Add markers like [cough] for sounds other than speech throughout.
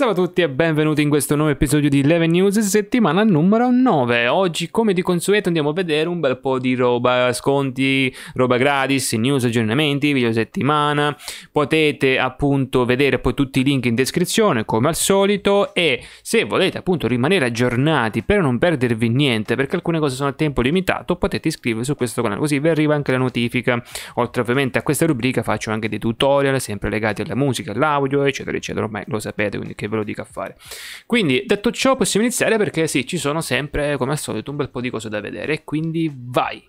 Salve a tutti e benvenuti in questo nuovo episodio di Eleven News, settimana numero 9. Oggi, come di consueto, andiamo a vedere un bel po' di roba, sconti, roba gratis, news, aggiornamenti, video settimana. Potete appunto vedere poi tutti i link in descrizione, come al solito, e se volete appunto rimanere aggiornati per non perdervi niente, perché alcune cose sono a tempo limitato, potete iscrivervi su questo canale, così vi arriva anche la notifica. Oltre ovviamente a questa rubrica faccio anche dei tutorial, sempre legati alla musica, all'audio, eccetera, eccetera, ormai lo sapete, quindi che ve lo dico a fare. Quindi detto ciò possiamo iniziare perché sì, ci sono sempre come al solito un bel po' di cose da vedere, quindi vai!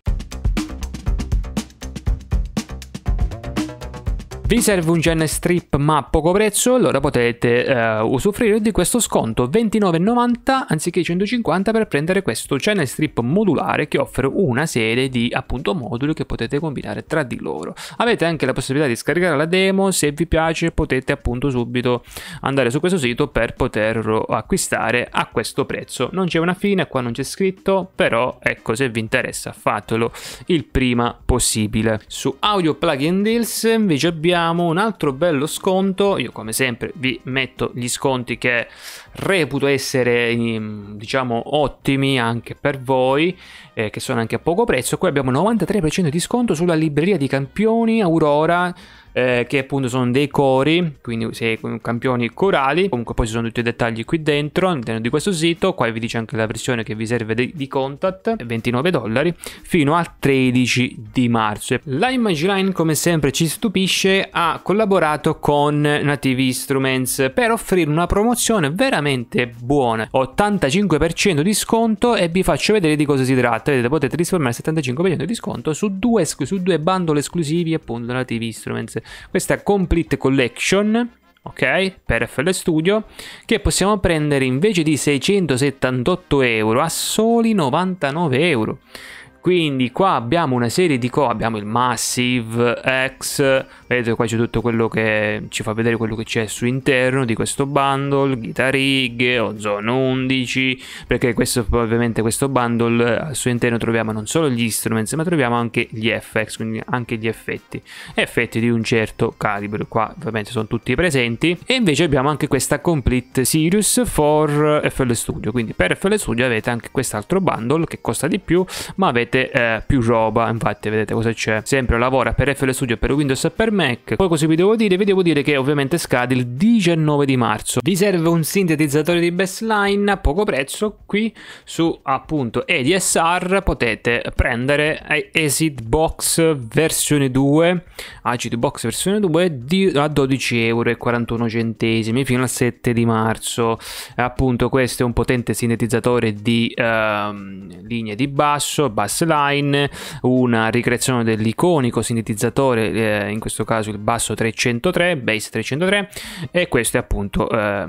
Vi serve un Gen Strip ma a poco prezzo? Allora potete eh, usufruire di questo sconto 29,90 anziché 150 per prendere questo Gen Strip modulare che offre una serie di appunto moduli che potete combinare tra di loro. Avete anche la possibilità di scaricare la demo, se vi piace potete appunto subito andare su questo sito per poterlo acquistare a questo prezzo. Non c'è una fine, qua non c'è scritto, però ecco se vi interessa fatelo il prima possibile. Su Audio Plugin Deals invece abbiamo abbiamo un altro bello sconto. Io, come sempre, vi metto gli sconti che reputo essere, mm, diciamo, ottimi anche per voi, eh, che sono anche a poco prezzo. Qui abbiamo 93% di sconto sulla libreria di campioni Aurora eh, che appunto sono dei cori, quindi se, campioni corali, comunque poi ci sono tutti i dettagli qui dentro, all'interno di questo sito, qua vi dice anche la versione che vi serve di, di Contact, 29 dollari, fino al 13 di marzo. La Imageline come sempre ci stupisce, ha collaborato con Nativi Instruments per offrire una promozione veramente buona, 85% di sconto e vi faccio vedere di cosa si tratta, vedete potete risparmiare 75% di sconto su due, su due bundle esclusivi appunto Nativi Instruments questa Complete Collection ok? Per FL Studio, che possiamo prendere invece di 678 euro a soli 99 euro. Quindi qua abbiamo una serie di cose, abbiamo il Massive X, vedete qua c'è tutto quello che ci fa vedere quello che c'è su interno di questo bundle, chitarrighe, Ozone 11, perché questo, ovviamente questo bundle eh, al suo interno troviamo non solo gli instruments ma troviamo anche gli FX, quindi anche gli effetti, effetti di un certo calibro, qua ovviamente sono tutti presenti e invece abbiamo anche questa Complete Series for FL Studio, quindi per FL Studio avete anche quest'altro bundle che costa di più ma avete avete eh, più roba infatti vedete cosa c'è sempre lavora per FL Studio per Windows e per Mac poi cosa vi devo dire? vi devo dire che ovviamente scade il 19 di marzo vi serve un sintetizzatore di baseline a poco prezzo qui su appunto EDSR potete prendere eh, Acid Box versione 2 Acid Box versione 2 di, a 12,41 euro fino al 7 di marzo appunto questo è un potente sintetizzatore di uh, linee di basso bass Line, una ricreazione dell'iconico sintetizzatore, eh, in questo caso il basso 303, bass 303 e questo è appunto eh,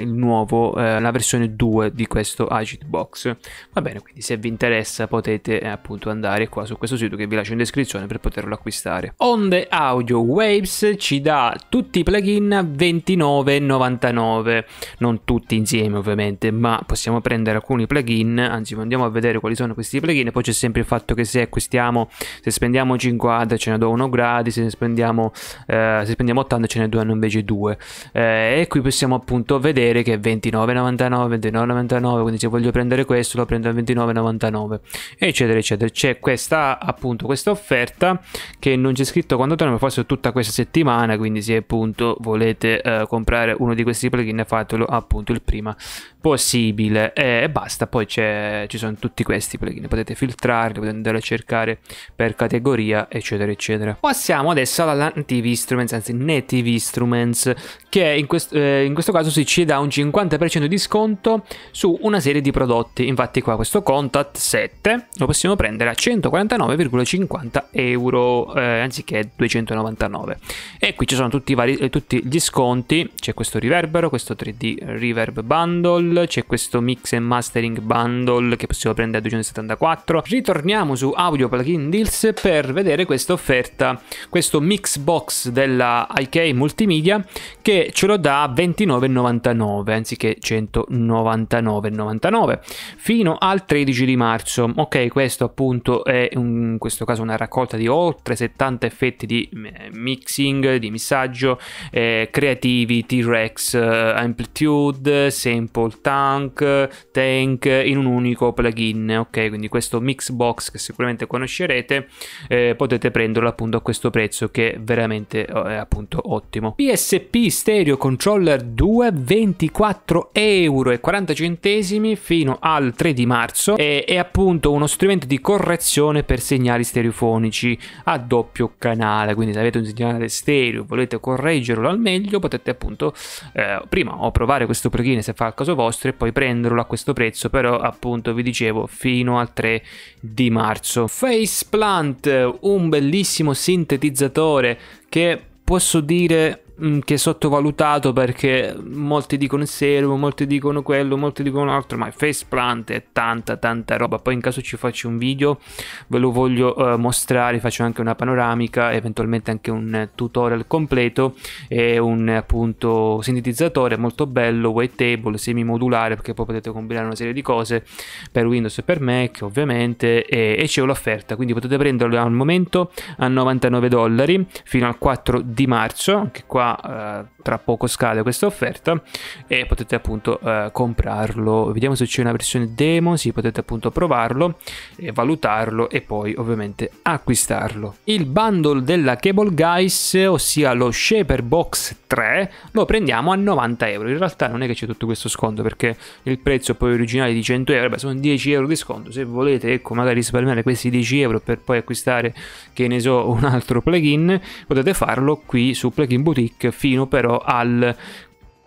il nuovo, eh, la versione 2 di questo Agit Box. Va bene, quindi se vi interessa potete eh, appunto andare qua su questo sito che vi lascio in descrizione per poterlo acquistare. Onde Audio Waves ci dà tutti i plugin 29,99, non tutti insieme ovviamente, ma possiamo prendere alcuni plugin, anzi andiamo a vedere quali sono questi plugin poi c'è sempre esempio il fatto che se acquistiamo, se spendiamo 50 ce ne do 1 gratis, se spendiamo, eh, se spendiamo 80 ce ne do invece 2. Eh, e qui possiamo appunto vedere che è 29,99, 29,99, quindi se voglio prendere questo lo prendo a 29,99, eccetera, eccetera. C'è questa appunto questa offerta che non c'è scritto quando torna, ma forse tutta questa settimana, quindi se appunto volete eh, comprare uno di questi plugin fatelo appunto il prima possibile eh, e basta. Poi ci sono tutti questi plugin, potete filtrare cercarli, potete andare a cercare per categoria, eccetera, eccetera. Passiamo adesso alla TV Instruments, anzi Native Instruments, che in, quest eh, in questo caso si ci dà un 50% di sconto su una serie di prodotti. Infatti qua questo Contact 7 lo possiamo prendere a 149,50 euro eh, anziché 299. E qui ci sono tutti, i vari, eh, tutti gli sconti, c'è questo riverbero, questo 3D Reverb Bundle, c'è questo Mix and Mastering Bundle che possiamo prendere a 274. Ritorno torniamo su Audio Plugin Deals per vedere questa offerta, questo mix box della IK Multimedia che ce lo dà 29,99 anziché 199,99 fino al 13 di marzo. Ok, questo appunto è in questo caso una raccolta di oltre 70 effetti di eh, mixing, di missaggio, eh, creativi, T-Rex, eh, Amplitude, Sample Tank, Tank in un unico plugin. Ok, quindi questo mix box box che sicuramente conoscerete, eh, potete prenderlo appunto a questo prezzo che veramente oh, è appunto ottimo. PSP Stereo Controller 2 24 euro e 40 centesimi fino al 3 di marzo e è appunto uno strumento di correzione per segnali stereofonici a doppio canale, quindi se avete un segnale stereo volete correggerlo al meglio potete appunto eh, prima o provare questo plugin se fa al caso vostro e poi prenderlo a questo prezzo, però appunto vi dicevo fino al 3 di di marzo. Faceplant, un bellissimo sintetizzatore che posso dire Mm, che è sottovalutato perché molti dicono il servo, molti dicono quello, molti dicono l'altro, ma il faceplant è tanta tanta roba. Poi in caso ci faccio un video ve lo voglio uh, mostrare, faccio anche una panoramica, eventualmente anche un tutorial completo e un appunto sintetizzatore molto bello, white table, semi-modulare perché poi potete combinare una serie di cose per Windows e per Mac ovviamente e, e c'è l'offerta, quindi potete prenderlo al momento a 99 dollari fino al 4 di marzo, anche qua qua tra poco scade questa offerta e potete appunto eh, comprarlo. Vediamo se c'è una versione demo, sì, potete appunto provarlo e valutarlo e poi ovviamente acquistarlo. Il bundle della Cable Guys, ossia lo Shaper Box 3, lo prendiamo a 90 euro. In realtà non è che c'è tutto questo sconto perché il prezzo poi originale è di 100 euro, beh, sono 10 euro di sconto. Se volete, ecco, magari risparmiare questi 10 euro per poi acquistare, che ne so, un altro plugin, potete farlo qui su Plugin Boutique fino però fino al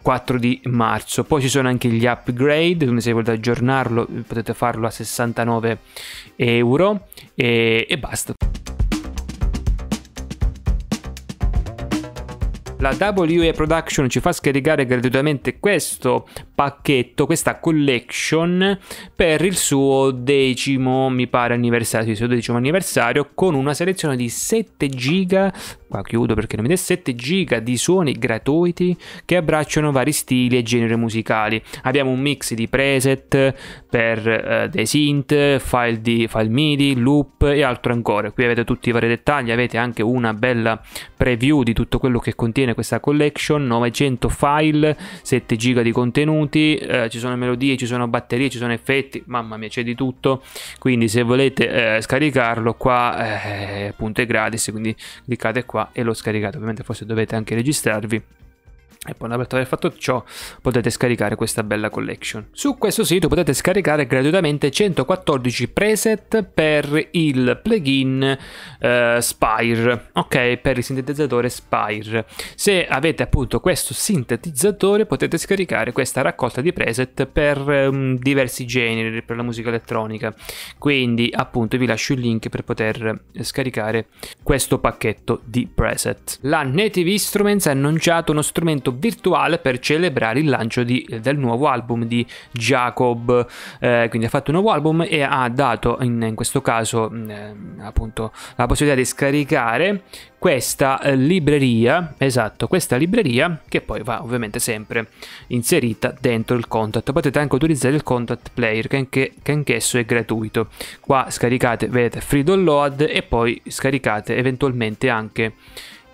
4 di marzo. Poi ci sono anche gli upgrade, quindi se volete aggiornarlo potete farlo a 69 euro e, e basta. La WE Production ci fa scaricare gratuitamente questo pacchetto, questa collection per il suo decimo, mi pare, anniversario, il suo decimo anniversario con una selezione di 7 giga qua chiudo perché non mi dà 7 giga di suoni gratuiti che abbracciano vari stili e generi musicali. Abbiamo un mix di preset per eh, dei synth, file, di, file MIDI, loop e altro ancora. Qui avete tutti i vari dettagli, avete anche una bella preview di tutto quello che contiene questa collection, 900 file, 7 giga di contenuti, eh, ci sono melodie, ci sono batterie, ci sono effetti, mamma mia c'è di tutto. Quindi se volete eh, scaricarlo qua appunto eh, è gratis, quindi cliccate qua e lo scaricato ovviamente forse dovete anche registrarvi e poi una volta aver fatto ciò potete scaricare questa bella collection. Su questo sito potete scaricare gratuitamente 114 preset per il plugin eh, Spire, ok? Per il sintetizzatore Spire. Se avete appunto questo sintetizzatore potete scaricare questa raccolta di preset per eh, diversi generi, per la musica elettronica. Quindi appunto vi lascio il link per poter scaricare questo pacchetto di preset. La Native Instruments ha annunciato uno strumento virtuale per celebrare il lancio di, eh, del nuovo album di Jacob. Eh, quindi ha fatto un nuovo album e ha dato in, in questo caso mm, eh, appunto la possibilità di scaricare questa eh, libreria, esatto, questa libreria che poi va ovviamente sempre inserita dentro il contact. Potete anche utilizzare il contact player che, anche, che anch'esso è gratuito. Qua scaricate, vedete, free download e poi scaricate eventualmente anche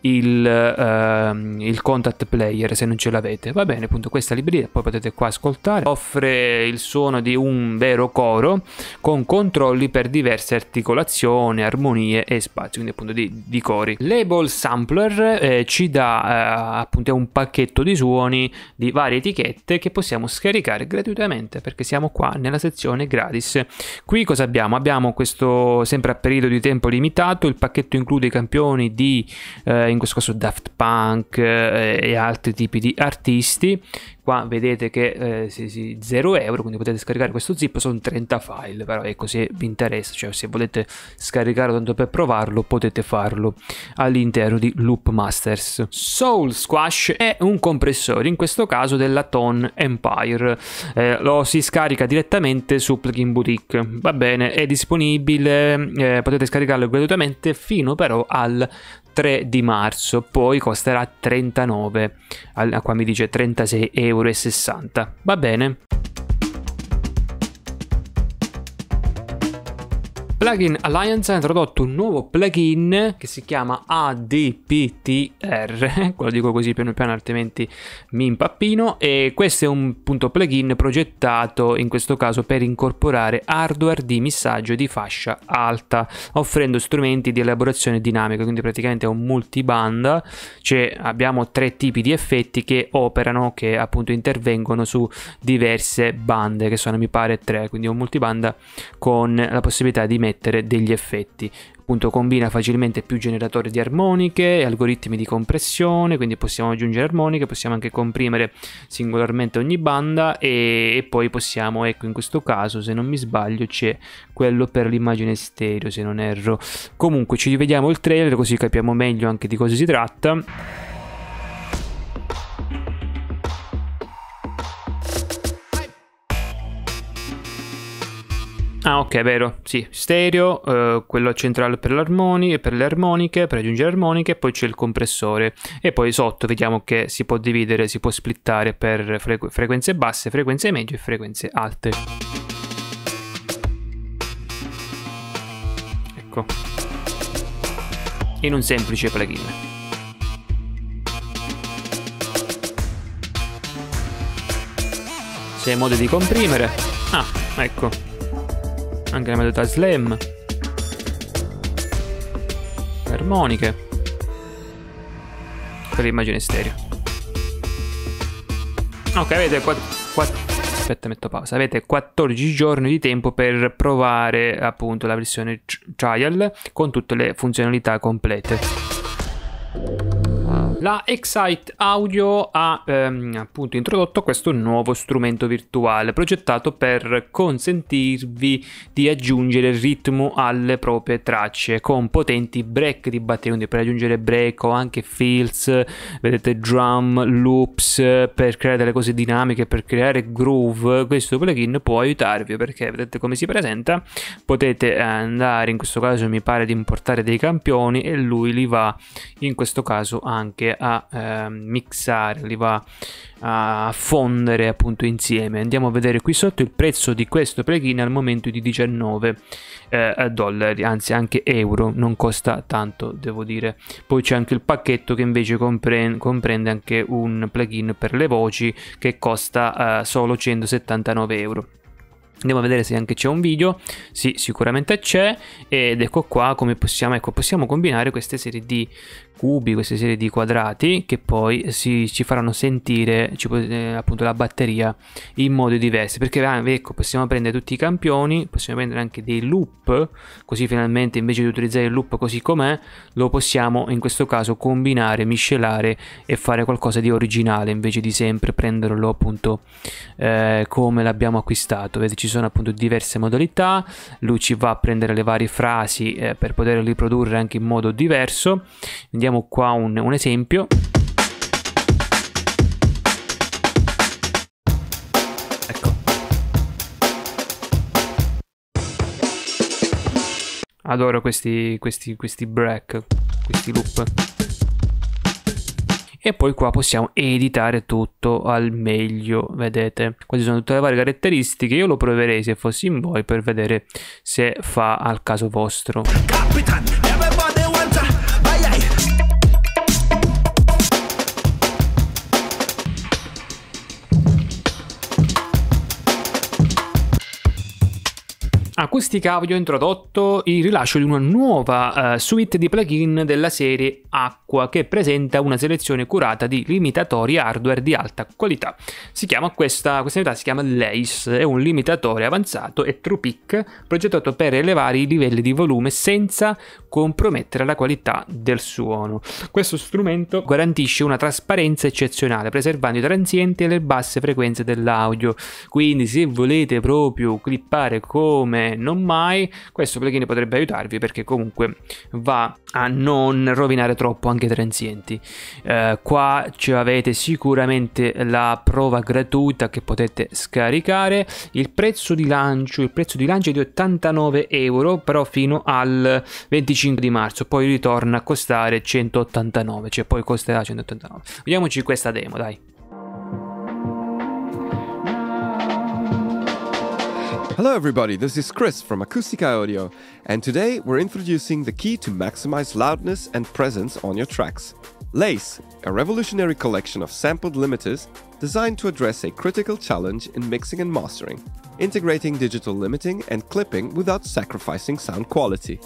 il, uh, il, contact player se non ce l'avete. Va bene, appunto questa libreria, poi potete qua ascoltare, offre il suono di un vero coro con controlli per diverse articolazioni, armonie e spazio quindi appunto di, di cori. Label Sampler eh, ci dà eh, appunto un pacchetto di suoni di varie etichette che possiamo scaricare gratuitamente perché siamo qua nella sezione gratis. Qui cosa abbiamo? Abbiamo questo sempre a periodo di tempo limitato, il pacchetto include i campioni di eh, in questo caso Daft Punk eh, e altri tipi di artisti. Qua vedete che eh, sì, 0 euro, quindi potete scaricare questo zip, sono 30 file, però ecco se vi interessa, cioè se volete scaricarlo tanto per provarlo potete farlo all'interno di Loop Masters. Soul Squash è un compressore, in questo caso della Tone Empire, eh, lo si scarica direttamente su Plugin Boutique, va bene, è disponibile, eh, potete scaricarlo gratuitamente fino però al 3 di marzo, poi costerà 39, qua mi dice 36,60 euro. Va bene. Plugin Alliance ha introdotto un nuovo plugin che si chiama ADPTR, lo [laughs] dico così piano piano altrimenti mi impappino, e questo è un appunto, plugin progettato in questo caso per incorporare hardware di missaggio di fascia alta, offrendo strumenti di elaborazione dinamica, quindi praticamente è un multibanda, cioè abbiamo tre tipi di effetti che operano, che appunto intervengono su diverse bande, che sono mi pare tre, quindi è un multibanda con la possibilità di mettere mettere degli effetti. Appunto, combina facilmente più generatori di armoniche e algoritmi di compressione, quindi possiamo aggiungere armoniche, possiamo anche comprimere singolarmente ogni banda e, e poi possiamo, ecco in questo caso se non mi sbaglio c'è quello per l'immagine stereo se non erro. Comunque ci rivediamo il trailer così capiamo meglio anche di cosa si tratta. Ah, ok, vero. Sì, stereo, eh, quello centrale per, per, le armoniche, per aggiungere armoniche, poi c'è il compressore. E poi sotto vediamo che si può dividere, si può splittare per frequ frequenze basse, frequenze medie e frequenze alte. Ecco. In un semplice plugin. Sei modo di comprimere. Ah, ecco anche la melodetta slam, le armoniche, per l'immagine stereo. Ok, avete qua, qua, aspetta, metto pausa. Avete 14 giorni di tempo per provare appunto la versione trial con tutte le funzionalità complete. La Excite Audio ha ehm, appunto introdotto questo nuovo strumento virtuale progettato per consentirvi di aggiungere ritmo alle proprie tracce con potenti break di batteria, quindi per aggiungere break o anche fills, vedete drum, loops, per creare delle cose dinamiche, per creare groove, questo plugin può aiutarvi perché vedete come si presenta, potete eh, andare in questo caso mi pare di importare dei campioni e lui li va in questo caso anche a eh, mixare, li va a fondere appunto insieme. Andiamo a vedere qui sotto il prezzo di questo plugin al momento di 19 eh, dollari, anzi anche euro, non costa tanto devo dire. Poi c'è anche il pacchetto che invece compre comprende anche un plugin per le voci che costa eh, solo 179 euro. Andiamo a vedere se anche c'è un video, sì sicuramente c'è ed ecco qua come possiamo, ecco, possiamo combinare queste serie di cubi, queste serie di quadrati che poi si, ci faranno sentire ci, eh, appunto la batteria in modo diverso. perché ah, ecco possiamo prendere tutti i campioni possiamo prendere anche dei loop così finalmente invece di utilizzare il loop così com'è lo possiamo in questo caso combinare miscelare e fare qualcosa di originale invece di sempre prenderlo appunto eh, come l'abbiamo acquistato vedete ci sono appunto diverse modalità lui ci va a prendere le varie frasi eh, per poterle riprodurre anche in modo diverso andiamo abbiamo qua un, un esempio. Ecco. Adoro questi, questi, questi break, questi loop e poi qua possiamo editare tutto al meglio vedete queste sono tutte le varie caratteristiche io lo proverei se fossi in voi per vedere se fa al caso vostro Capitan, acustica audio ha introdotto il rilascio di una nuova uh, suite di plugin della serie Acqua che presenta una selezione curata di limitatori hardware di alta qualità. Questa, questa, unità si chiama LACE, è un limitatore avanzato e True Peak progettato per elevare i livelli di volume senza compromettere la qualità del suono. Questo strumento garantisce una trasparenza eccezionale, preservando i transienti e le basse frequenze dell'audio. Quindi se volete proprio clippare come non mai, questo plugin potrebbe aiutarvi perché comunque va a non rovinare troppo anche i transienti. Eh, qua ci avete sicuramente la prova gratuita che potete scaricare, il prezzo di lancio, il prezzo di lancio è di 89 euro però fino al 25 di marzo, poi ritorna a costare 189, cioè poi costerà 189. Vediamoci questa demo, dai. Hello everybody, this is Chris from Acoustica Audio, and today we're introducing the key to maximize loudness and presence on your tracks. Lace, a revolutionary collection of sampled limiters designed to address a critical challenge in mixing and mastering, integrating digital limiting and clipping without sacrificing sound quality.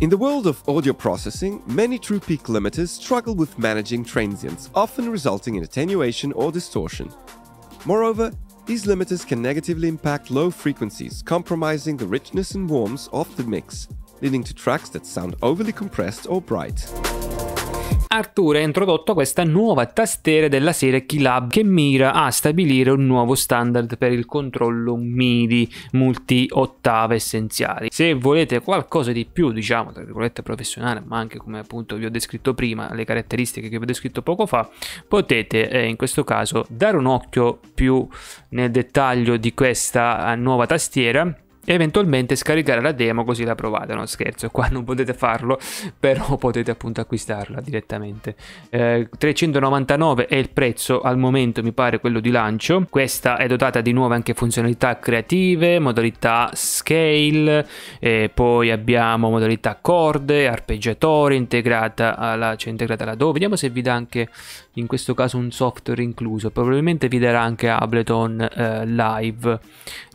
In the world of audio processing, many true peak limiters struggle with managing transients, often resulting in attenuation or distortion. Moreover, these limiters can negatively impact low frequencies, compromising the richness and warmth of the mix, leading to tracks that sound overly compressed or bright. Arthur ha introdotto questa nuova tastiera della serie Keylab che mira a stabilire un nuovo standard per il controllo MIDI multi ottave essenziali. Se volete qualcosa di più, diciamo, tra virgolette professionale, ma anche come appunto vi ho descritto prima, le caratteristiche che vi ho descritto poco fa, potete eh, in questo caso dare un occhio più nel dettaglio di questa eh, nuova tastiera e eventualmente scaricare la demo così la provate, no scherzo, qua non potete farlo, [laughs] però potete appunto acquistarla direttamente. Eh, 399 è il prezzo al momento, mi pare quello di lancio. Questa è dotata di nuove anche funzionalità creative, modalità scale, eh, poi abbiamo modalità corde, arpeggiatore integrata alla, cioè integrata alla Do. Vediamo se vi dà anche in questo caso un software incluso, probabilmente vi darà anche Ableton eh, Live,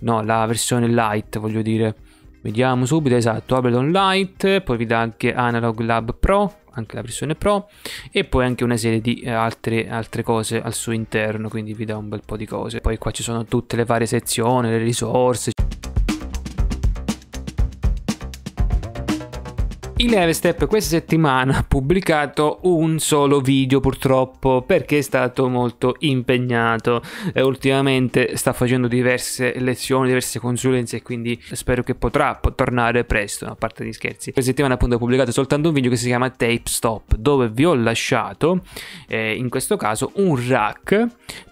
no la versione Lite, voglio dire. Vediamo subito, esatto, Ableton Lite, poi vi dà anche Analog Lab Pro, anche la versione Pro, e poi anche una serie di eh, altre, altre cose al suo interno, quindi vi dà un bel po' di cose. Poi qua ci sono tutte le varie sezioni, le risorse. Il Everstep questa settimana ha pubblicato un solo video purtroppo perché è stato molto impegnato e eh, ultimamente sta facendo diverse lezioni, diverse consulenze e quindi spero che potrà tornare presto, a parte gli scherzi. Questa settimana appunto ha pubblicato soltanto un video che si chiama Tape Stop dove vi ho lasciato eh, in questo caso un rack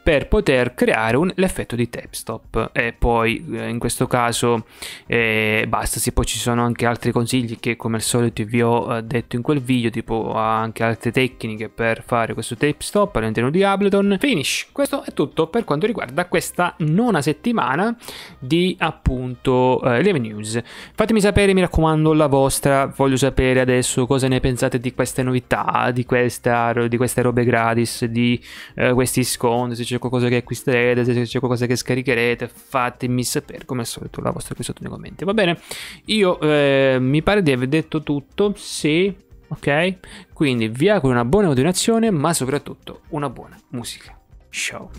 per poter creare un, l'effetto di tape stop e poi eh, in questo caso eh, basta, sì poi ci sono anche altri consigli che come al solito appunto vi ho eh, detto in quel video, tipo anche altre tecniche per fare questo tape stop all'interno di Ableton. Finish, questo è tutto per quanto riguarda questa nona settimana di appunto eh, Live News. Fatemi sapere, mi raccomando, la vostra, voglio sapere adesso cosa ne pensate di queste novità, di, questa, di queste robe gratis, di eh, questi sconti, se c'è qualcosa che acquisterete, se c'è qualcosa che scaricherete, fatemi sapere come al solito la vostra qui sotto nei commenti, va bene? Io eh, mi pare di aver detto tutto tutto, sì, ok? Quindi vi auguro una buona continuazione, ma soprattutto una buona musica. Ciao.